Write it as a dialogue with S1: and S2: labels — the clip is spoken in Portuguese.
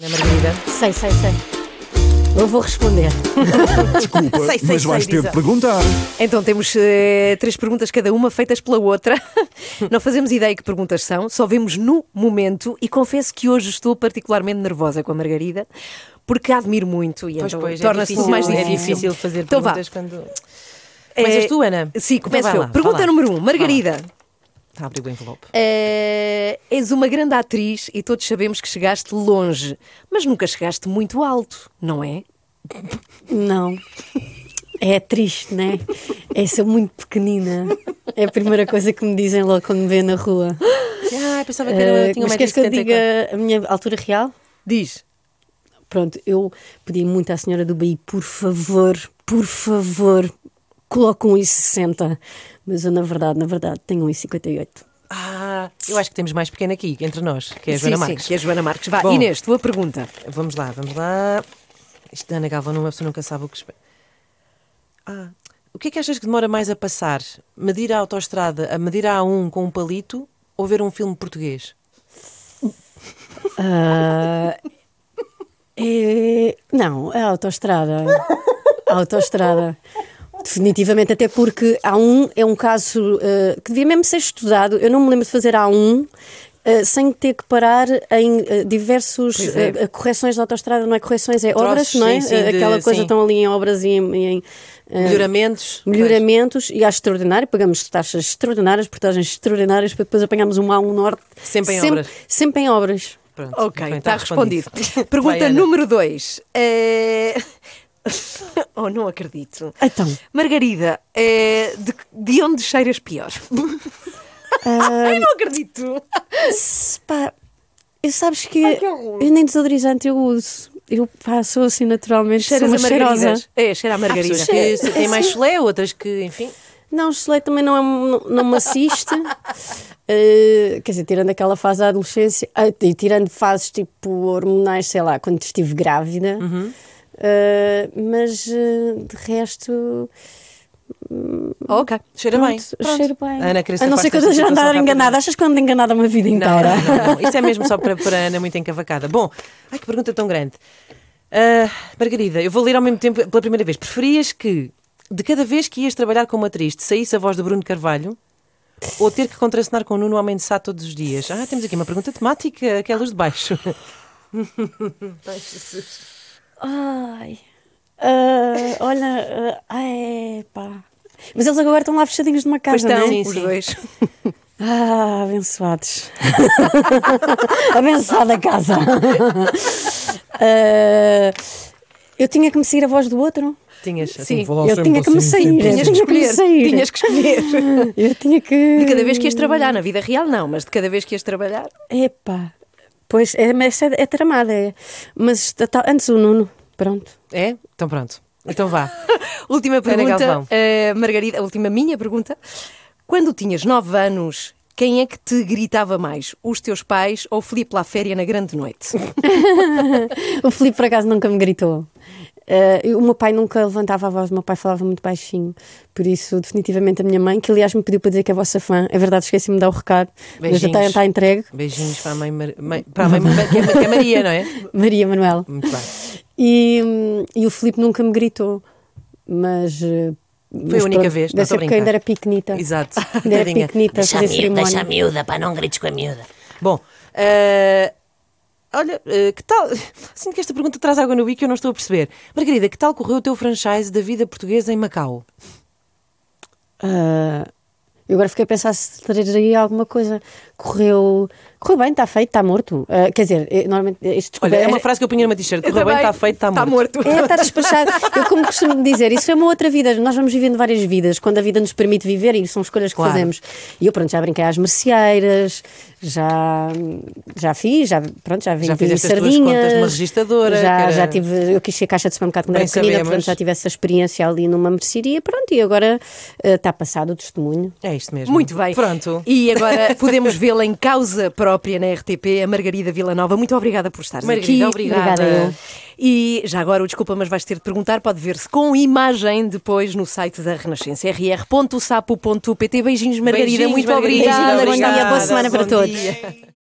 S1: Não, Margarida?
S2: Sei, sei, sei. Não vou responder. Desculpa, Sei, sei, mas sei, vais ter de perguntar. Então temos eh, três perguntas, cada uma feitas pela outra. Não fazemos ideia que perguntas são, só vemos no momento e confesso que hoje estou particularmente nervosa com a Margarida, porque a admiro muito e então é torna-se difícil, mais é difícil. É difícil fazer Então vá. perguntas
S3: quando. és eh, tu, Ana? Sim, então começo Então eu. lá, Pergunta número um. Margarida, Está a abrir o envelope.
S2: Eh, és uma grande atriz e todos sabemos que chegaste longe, mas nunca chegaste muito alto, não é? Não. É
S1: triste, né? É ser muito pequenina. É a primeira coisa que me dizem logo quando me vê na rua. Ah, pensava que era, uh, tinha Mas queres que eu diga a minha altura real? Diz. Pronto, eu pedi muito à senhora do BI, por favor, por favor, colocam 1,60, mas eu na verdade, na verdade, tenho 1,58.
S3: Ah, eu acho que temos mais pequena aqui, entre nós, que é a Joana sim, Marques. que é a Joana Marques. Vá, Bom, Inês, tua pergunta. Vamos lá, vamos lá. Isto da Ana Galvão, uma pessoa nunca sabe o que espera. Ah, o que é que achas que demora mais a passar? Medir a autoestrada, a medir a A1 com um palito ou ver um filme português?
S1: Uh, é, não, a autoestrada. A autoestrada. Definitivamente, até porque a um é um caso uh, que devia mesmo ser estudado. Eu não me lembro de fazer a um. Uh, sem ter que parar em uh, diversos é. correções de autostrada, não é correções, é Troços, obras, não é? Sim, Aquela de, coisa sim. estão ali em obras e em, em melhoramentos. melhoramentos, pois. e acho extraordinário, pagamos taxas extraordinárias, portagens extraordinárias, para depois apanhamos um A, um Norte. Sempre em sempre, obras. Sempre em obras.
S2: Pronto, ok, está, respondido. respondido. Pergunta Vai, número 2. oh, não acredito. Então. Margarida, é, de, de onde cheiras pior? Ai, não ah, acredito. Pá, eu sabes que, Ai, que eu nem desodorizante
S1: eu uso. Eu pá, sou assim naturalmente, Cheiras a margarida. É, cheira
S3: a ah, margarida. tem pessoas que Cheira- mais assim. chulé, outras que, enfim.
S1: Não, o também não, é, não, não me assiste. Eh, quer dizer, tirando aquela fase da adolescência, eh, e tirando fases tipo hormonais, sei lá, quando estive grávida, uhum. Ah, mas ah, de resto.
S2: Oh, ok, cheira pronto, bem. Cheiro bem. Ana, a não ser que eu esteja a andar enganada.
S3: Achas que ando enganada uma vida inteira? Não, não, não, Isto é mesmo só para, para Ana muito encavacada. Bom, ai que pergunta tão grande. Uh, Margarida, eu vou ler ao mesmo tempo pela primeira vez. Preferias que, de cada vez que ias trabalhar uma atriz, saísse a voz de Bruno Carvalho ou ter que contracenar com o Nuno Homem de Sá todos os dias? Ah, temos aqui uma pergunta temática que é a luz de baixo. Ai,
S2: Jesus.
S1: Ai. Uh, olha, uh, ah, ai, ah, pá.
S2: Mas eles agora estão lá fechadinhos numa casa, não é? os sim. dois.
S1: Ah, abençoados. Abençoada casa. Uh, eu tinha que me seguir a voz do outro. Tinhas, assim, Sim. eu tinha que me sair. Assim, assim. Tinhas que escolher. Tinhas que escolher. Eu tinha que. De cada vez que ias trabalhar, na
S2: vida real não, mas de cada vez que ias trabalhar.
S1: Epá, Pois, é, mas é, é tramada, é.
S2: Mas tá, antes o Nuno, pronto. É?
S3: Então pronto. Então vá.
S2: última pergunta, uh, Margarida, a última minha pergunta. Quando tinhas 9 anos, quem é que te gritava mais? Os teus pais ou o Filipe lá férias na grande noite?
S1: o Filipe, por acaso, nunca me gritou. Uh, o meu pai nunca levantava a voz, o meu pai falava muito baixinho, por isso, definitivamente, a minha mãe, que aliás me pediu para dizer que é a vossa fã, é verdade, esqueci-me de dar o recado, Beijinhos. mas já está, está entregue. Beijinhos para a mãe, Mar... mãe para a mãe que, é, que é Maria, não é? Maria Manuela. Muito bem. E, hum, e o Filipe nunca me gritou, mas. Eh, Foi mas a única pronto, vez, não Deve porque ainda era pequenita. Exato. Ainda era pequenita. Deixa a, miúda, deixa a miúda, pá,
S3: não grites com a miúda. Bom. Uh olha, eh, que tal. Sinto que esta pergunta traz água no bico e eu não estou a perceber. Margarida, que tal correu o teu franchise da vida portuguesa em Macau?
S1: Uh, eu agora fiquei a pensar se traria alguma coisa. Correu. Correu bem, está feito, está morto. Uh, quer dizer, eu, eh, normalmente. Eh, isto, Olha, é uma frase
S3: que eu punha numa t-shirt. Correu bem, está feito, está morto. Está morto. É, está despachado.
S1: eu, como costumo dizer, isso é uma outra vida. Nós vamos vivendo várias vidas, quando a vida nos permite viver e são escolhas que claro. fazemos. E eu, pronto, já brinquei às merceeiras, já, já fiz, já, pronto, já vendi já sardinhas. Já registradora. Já, era... já tive. Eu quis ser caixa de supermercado quando bem era pequenina, sabemos. portanto já tive essa experiência ali numa mercearia. Pronto, e agora eh, está uh, passado o testemunho. É é isto mesmo. Muito bem.
S2: Pronto. E agora podemos vê-la em causa própria na RTP, a Margarida Villanova. Muito obrigada por estar aqui. Margarida, obrigada. obrigada. E já agora, desculpa, mas vais ter de perguntar, pode ver-se com imagem depois no site da Renascença, rr.sapo.pt. Beijinhos, Margarida. Beijinhos, muito Margarida. obrigada. Beijinhos, Margarida. Boa semana para todos.